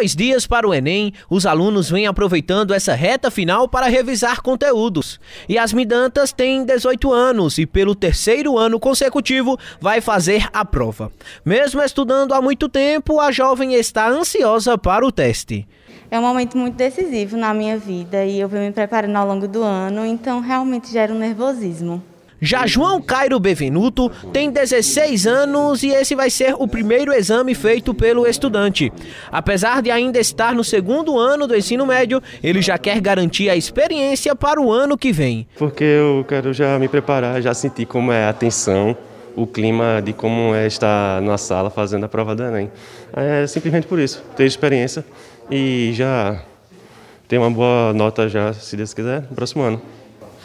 dois dias para o Enem, os alunos vêm aproveitando essa reta final para revisar conteúdos. E as Midantas têm 18 anos e, pelo terceiro ano consecutivo, vai fazer a prova. Mesmo estudando há muito tempo, a jovem está ansiosa para o teste. É um momento muito decisivo na minha vida e eu venho me preparando ao longo do ano, então realmente gera um nervosismo. Já João Cairo Bevenuto tem 16 anos e esse vai ser o primeiro exame feito pelo estudante. Apesar de ainda estar no segundo ano do ensino médio, ele já quer garantir a experiência para o ano que vem. Porque eu quero já me preparar, já sentir como é a tensão, o clima de como é estar na sala fazendo a prova do Enem. É simplesmente por isso, ter experiência e já ter uma boa nota já, se Deus quiser, no próximo ano.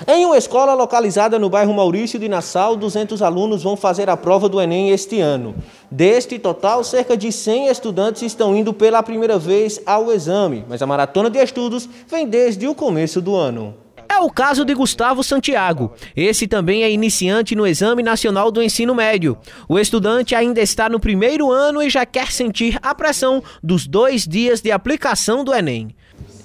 Em uma escola localizada no bairro Maurício de Nassau, 200 alunos vão fazer a prova do Enem este ano. Deste total, cerca de 100 estudantes estão indo pela primeira vez ao exame, mas a maratona de estudos vem desde o começo do ano. É o caso de Gustavo Santiago. Esse também é iniciante no Exame Nacional do Ensino Médio. O estudante ainda está no primeiro ano e já quer sentir a pressão dos dois dias de aplicação do Enem.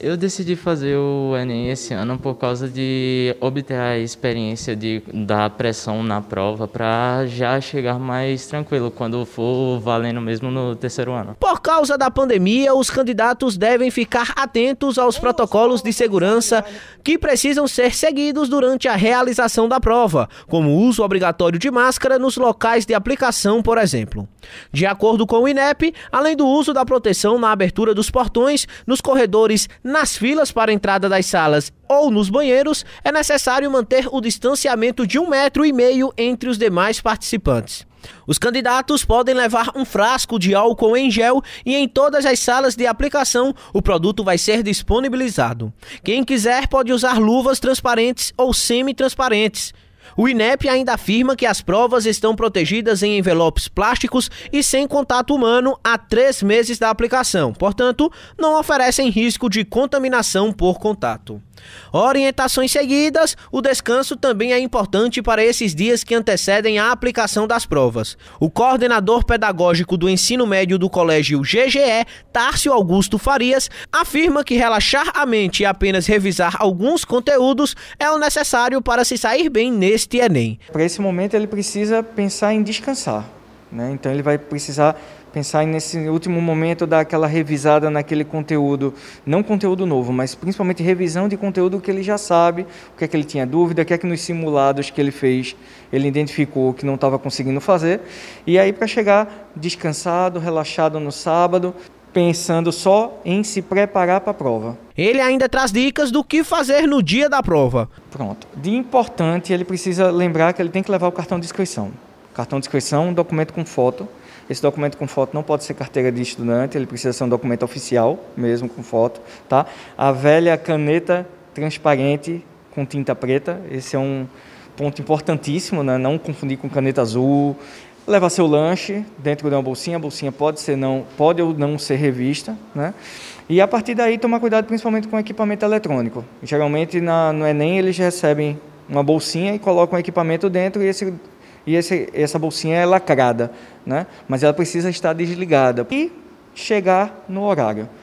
Eu decidi fazer o Enem esse ano por causa de obter a experiência de, dar pressão na prova para já chegar mais tranquilo quando for valendo mesmo no terceiro ano. Por causa da pandemia, os candidatos devem ficar atentos aos protocolos de segurança que precisam ser seguidos durante a realização da prova, como o uso obrigatório de máscara nos locais de aplicação, por exemplo. De acordo com o INEP, além do uso da proteção na abertura dos portões, nos corredores nas filas para a entrada das salas ou nos banheiros, é necessário manter o distanciamento de um metro e meio entre os demais participantes. Os candidatos podem levar um frasco de álcool em gel e em todas as salas de aplicação o produto vai ser disponibilizado. Quem quiser pode usar luvas transparentes ou semi-transparentes. O INEP ainda afirma que as provas estão protegidas em envelopes plásticos e sem contato humano há três meses da aplicação, portanto, não oferecem risco de contaminação por contato. Orientações seguidas, o descanso também é importante para esses dias que antecedem a aplicação das provas. O coordenador pedagógico do ensino médio do colégio GGE, Tárcio Augusto Farias, afirma que relaxar a mente e apenas revisar alguns conteúdos é o necessário para se sair bem nesse este Enem. Para esse momento ele precisa pensar em descansar, né? então ele vai precisar pensar nesse último momento dar aquela revisada naquele conteúdo, não conteúdo novo, mas principalmente revisão de conteúdo que ele já sabe, o que é que ele tinha dúvida, o que é que nos simulados que ele fez, ele identificou que não estava conseguindo fazer, e aí para chegar descansado, relaxado no sábado, pensando só em se preparar para a prova. Ele ainda traz dicas do que fazer no dia da prova. Pronto. De importante, ele precisa lembrar que ele tem que levar o cartão de inscrição. Cartão de inscrição, um documento com foto. Esse documento com foto não pode ser carteira de estudante, ele precisa ser um documento oficial, mesmo com foto, tá? A velha caneta transparente com tinta preta, esse é um ponto importantíssimo, né? não confundir com caneta azul, levar seu lanche dentro de uma bolsinha, a bolsinha pode ser não, pode ou não ser revista, né? E a partir daí tomar cuidado principalmente com equipamento eletrônico. Geralmente na, no Enem é eles recebem uma bolsinha e colocam o equipamento dentro e esse e esse, essa bolsinha é lacrada, né? Mas ela precisa estar desligada e chegar no horário.